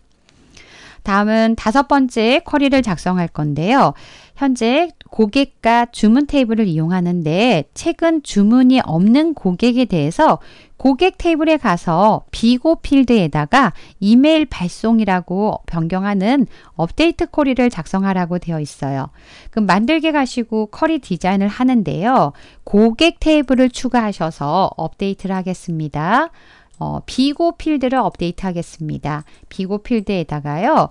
다음은 다섯 번째 쿼리를 작성할 건데요. 현재 고객과 주문 테이블을 이용하는데 최근 주문이 없는 고객에 대해서 고객 테이블에 가서 비고 필드에다가 이메일 발송이라고 변경하는 업데이트 쿼리를 작성하라고 되어 있어요. 그럼 만들게 가시고 쿼리 디자인을 하는데요. 고객 테이블을 추가하셔서 업데이트를 하겠습니다. 어, 비고 필드를 업데이트 하겠습니다. 비고 필드에다가요.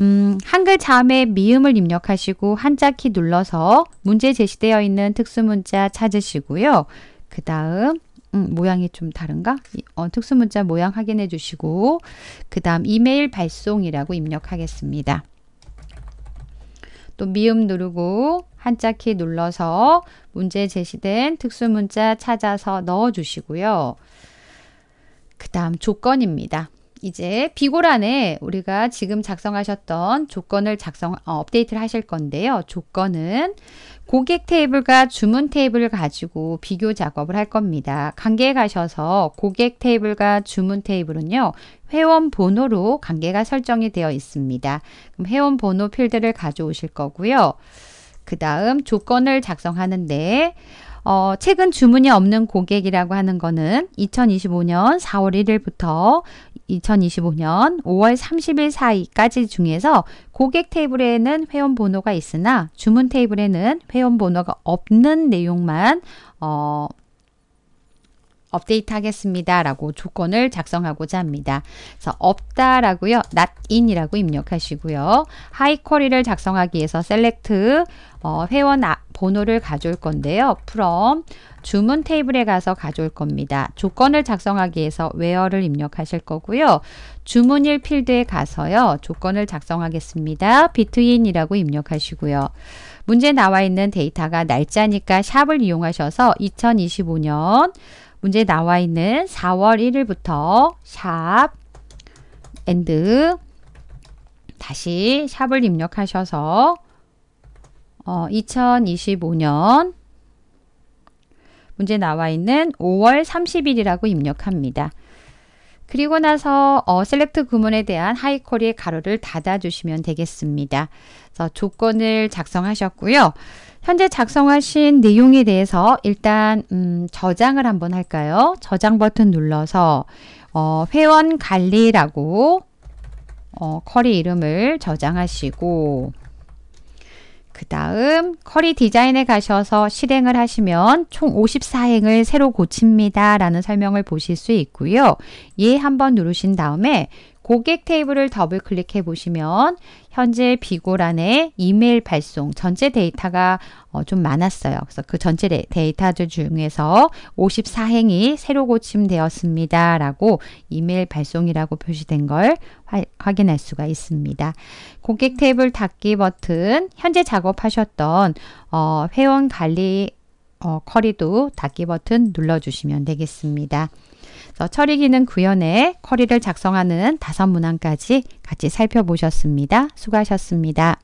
음, 한글 자음의 미음을 입력하시고 한자 키 눌러서 문제 제시되어 있는 특수문자 찾으시고요. 그 다음 음, 모양이 좀 다른가? 어, 특수문자 모양 확인해 주시고 그 다음 이메일 발송이라고 입력하겠습니다. 또 미음 누르고 한자 키 눌러서 문제 제시된 특수문자 찾아서 넣어 주시고요. 그 다음 조건입니다. 이제 비고란에 우리가 지금 작성하셨던 조건을 작성 어, 업데이트를 하실 건데요. 조건은 고객 테이블과 주문 테이블을 가지고 비교 작업을 할 겁니다. 관계에 가셔서 고객 테이블과 주문 테이블은요. 회원 번호로 관계가 설정이 되어 있습니다. 그럼 회원 번호 필드를 가져오실 거고요. 그 다음 조건을 작성하는데 어, 최근 주문이 없는 고객이라고 하는 거는 2025년 4월 1일부터 2025년 5월 30일 사이까지 중에서 고객 테이블에는 회원 번호가 있으나 주문 테이블에는 회원 번호가 없는 내용만 어, 업데이트 하겠습니다. 라고 조건을 작성하고자 합니다. 그래서 없다 라고요. not in 이라고 입력하시고요. 하이 쿼리를 작성하기 위해서 셀렉트 어, 회원 아, 번호를 가져올 건데요. from 주문 테이블에 가서 가져올 겁니다. 조건을 작성하기 위해서 where를 입력하실 거고요. 주문일 필드에 가서요. 조건을 작성하겠습니다. between이라고 입력하시고요. 문제 나와 있는 데이터가 날짜니까 샵을 이용하셔서 2025년 문제에 나와 있는 4월 1일부터 샵 엔드 다시 샵을 입력하셔서 어, 2025년 문제 나와 있는 5월 30일이라고 입력합니다. 그리고 나서 어, 셀렉트 구문에 대한 하이리의 가로를 닫아주시면 되겠습니다. 그래서 조건을 작성하셨고요. 현재 작성하신 내용에 대해서 일단 음, 저장을 한번 할까요? 저장 버튼 눌러서 어, 회원 관리라고 어, 커리 이름을 저장하시고 그 다음 커리 디자인에 가셔서 실행을 하시면 총 54행을 새로 고칩니다 라는 설명을 보실 수 있고요. 예 한번 누르신 다음에 고객 테이블을 더블 클릭해 보시면 현재 비고란에 이메일 발송 전체 데이터가 어, 좀 많았어요. 그래서 그 전체 데이터들 중에서 54행이 새로 고침되었습니다. 라고 이메일 발송이라고 표시된 걸 확인할 수가 있습니다. 고객 테이블 닫기 버튼 현재 작업하셨던 어, 회원 관리 어, 커리도 닫기 버튼 눌러주시면 되겠습니다. 처리 기능 구현에 쿼리를 작성하는 다섯 문항까지 같이 살펴보셨습니다. 수고하셨습니다.